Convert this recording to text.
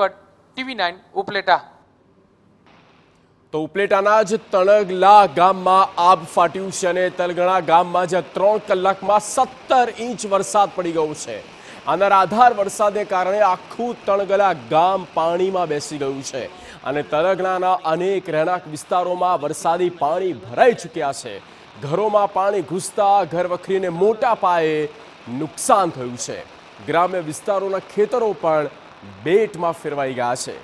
Bhatt TV nine Upleta તો ઉપલેટાના જ તણગલા ગામમાં આબ ફાટ્યું છે અને તલગણા ગામમાં જે ત્રણ કલાકમાં સત્તર ઇંચ વરસાદ પડી ગયો છે આના આધાર વરસાદને કારણે આખું તણગલા ગામ પાણીમાં બેસી ગયું છે અને તલગણાના અનેક રહેણાંક વિસ્તારોમાં વરસાદી પાણી ભરાઈ ચૂક્યા છે ઘરોમાં પાણી ઘૂસતા ઘર વખરીને મોટા પાયે નુકસાન થયું છે ગ્રામ્ય વિસ્તારોના ખેતરો પણ બેટમાં ફેરવાઈ ગયા છે